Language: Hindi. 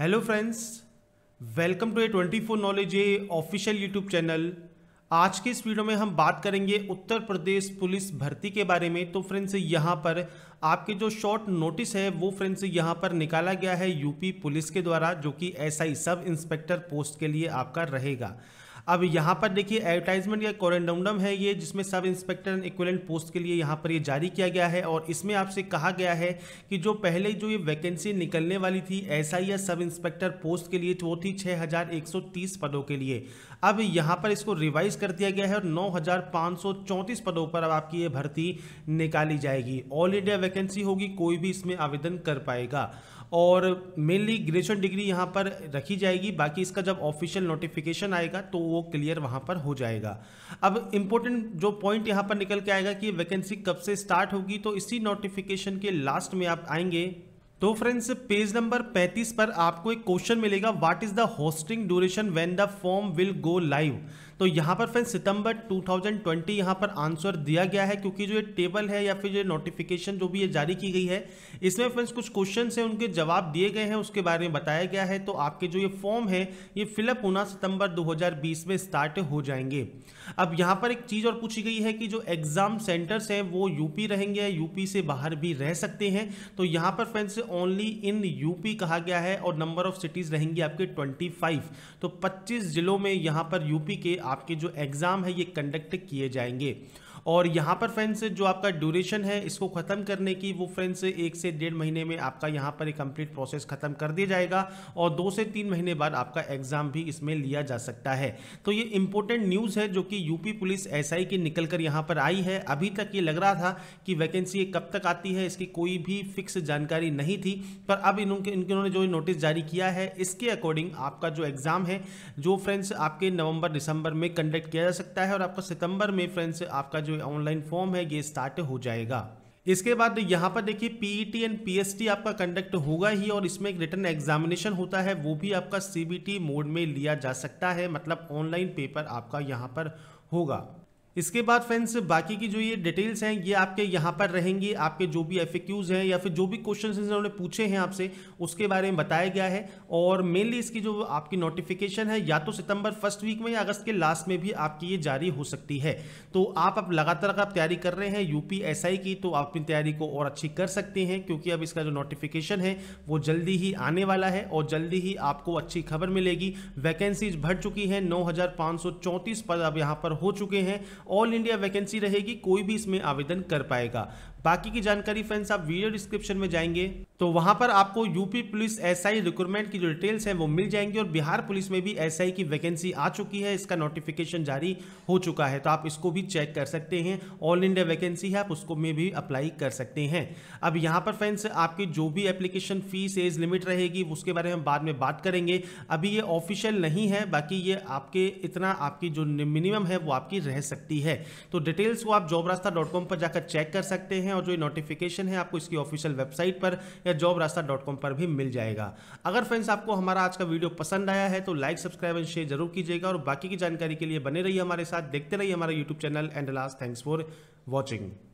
hello friends welcome to a twenty four knowledge a official YouTube channel आज के इस वीडियो में हम बात करेंगे उत्तर प्रदेश पुलिस भर्ती के बारे में तो फ्रेंड्स यहाँ पर आपके जो शॉर्ट नोटिस है वो फ्रेंड्स यहाँ पर निकाला गया है यूपी पुलिस के द्वारा जो कि एसआई सब इंस्पेक्टर पोस्ट के लिए आपका रहेगा अब यहाँ पर देखिए एडवर्टाइजमेंट या कोरेंडमडम है ये जिसमें sub inspector and equivalent post के लिए यहाँ पर ये जारी किया गया है और इसमें आपसे कहा गया है कि जो पहले जो ये वैकेंसी निकलने वाली थी आई या सब इंस्पेक्टर पोस्ट के लिए वो थी तीस पदों के लिए अब यहाँ पर इसको रिवाइज कर दिया गया है और चौंतीस पदों पर अब आपकी ये भर्ती निकाली जाएगी ऑल इंडिया वैकेंसी होगी कोई भी इसमें आवेदन कर पाएगा और मेनली ग्रेजुएट डिग्री यहाँ पर रखी जाएगी बाकी इसका जब ऑफिशियल नोटिफिकेशन आएगा तो वो क्लियर वहाँ पर हो जाएगा अब इम्पोर्टेंट जो पॉइंट यहाँ पर निकल के आएगा कि वैकेंसी कब से स्टार्ट होगी तो इसी नोटिफिकेशन के लास्ट में आप आएंगे तो फ्रेंड्स पेज नंबर 35 पर आपको एक क्वेश्चन मिलेगा what is the hosting duration when the form will go live तो यहाँ पर फ्रेंड्स सितंबर 2020 यहाँ पर आंसर दिया गया है क्योंकि जो ये टेबल है या फिर जो नोटिफिकेशन जो भी ये जारी की गई है इसमें फ्रेंड्स कुछ क्वेश्चन है उनके जवाब दिए गए हैं उसके बारे में बताया गया है तो आपके जो ये फॉर्म है ये फिलअप होना सितंबर 2020 में स्टार्ट हो जाएंगे अब यहाँ पर एक चीज़ और पूछी गई है कि जो एग्ज़ाम सेंटर्स हैं वो यूपी रहेंगे यूपी से बाहर भी रह सकते हैं तो यहाँ पर फ्रेंड्स ओनली इन यूपी कहा गया है और नंबर ऑफ सिटीज रहेंगी आपके 25 तो 25 जिलों में यहां पर यूपी के आपके जो एग्जाम है ये कंडक्ट किए जाएंगे और यहाँ पर फ्रेंड्स जो आपका ड्यूरेशन है इसको ख़त्म करने की वो फ्रेंड्स एक से डेढ़ महीने में आपका यहाँ पर कंप्लीट प्रोसेस ख़त्म कर दिया जाएगा और दो से तीन महीने बाद आपका एग्ज़ाम भी इसमें लिया जा सकता है तो ये इंपॉर्टेंट न्यूज़ है जो कि यूपी पुलिस आई की निकल कर यहाँ पर आई है अभी तक ये लग रहा था कि वैकेंसी कब तक आती है इसकी कोई भी फिक्स जानकारी नहीं थी पर अब इनके इन्होंने जो नोटिस जारी किया है इसके अकॉर्डिंग आपका जो एग्ज़ाम है जो फ्रेंड्स आपके नवंबर दिसंबर में कंडक्ट किया जा सकता है और आपका सितंबर में फ्रेंड्स आपका जो ऑनलाइन फॉर्म है ये स्टार्ट हो जाएगा इसके बाद यहाँ पर देखिए पीईटी एंड पीएसटी आपका कंडक्ट होगा ही और इसमें एक रिटर्न एग्जामिनेशन होता है वो भी आपका सीबीटी मोड में लिया जा सकता है मतलब ऑनलाइन पेपर आपका यहाँ पर होगा इसके बाद फ्रेंड्स बाकी की जो ये डिटेल्स हैं ये आपके यहाँ पर रहेंगी आपके जो भी एफ हैं या फिर जो भी क्वेश्चन इन्होंने पूछे हैं आपसे उसके बारे में बताया गया है और मेनली इसकी जो आपकी नोटिफिकेशन है या तो सितंबर फर्स्ट वीक में या अगस्त के लास्ट में भी आपकी ये जारी हो सकती है तो आप अब लगातार आप तैयारी कर रहे हैं यू की तो आप अपनी तैयारी को और अच्छी कर सकते हैं क्योंकि अब इसका जो नोटिफिकेशन है वो जल्दी ही आने वाला है और जल्दी ही आपको अच्छी खबर मिलेगी वैकेंसीज भर चुकी हैं नौ पद अब यहाँ पर हो चुके हैं ऑल इंडिया वैकेंसी रहेगी कोई भी इसमें आवेदन कर पाएगा बाकी की जानकारी फ्रेंड्स आप वीडियो डिस्क्रिप्शन में जाएंगे तो वहां पर आपको यूपी पुलिस एसआई रिक्रूटमेंट की जो डिटेल्स हैं वो मिल जाएंगी और बिहार पुलिस में भी एसआई की वैकेंसी आ चुकी है इसका नोटिफिकेशन जारी हो चुका है तो आप इसको भी चेक कर सकते हैं ऑल इंडिया वैकेंसी है आप उसको में भी अप्लाई कर सकते हैं अब यहाँ पर फ्रेंड्स आपकी जो भी एप्लीकेशन फीस एज लिमिट रहेगी उसके बारे में बाद में बात करेंगे अभी ये ऑफिशियल नहीं है बाकी ये आपके इतना आपकी जो मिनिमम है वो आपकी रह सकती है तो डिटेल्स को आप जॉब पर जाकर चेक कर सकते हैं और जो नोटिफिकेशन है आपको इसकी ऑफिशियल वेबसाइट पर या जॉब रास्ता डॉट कॉम पर भी मिल जाएगा अगर फ्रेंड्स आपको हमारा आज का वीडियो पसंद आया है तो लाइक सब्सक्राइब एंड शेयर जरूर कीजिएगा और बाकी की जानकारी के लिए बने रहिए हमारे साथ देखते रहिए हमारा YouTube channel and last thanks for watching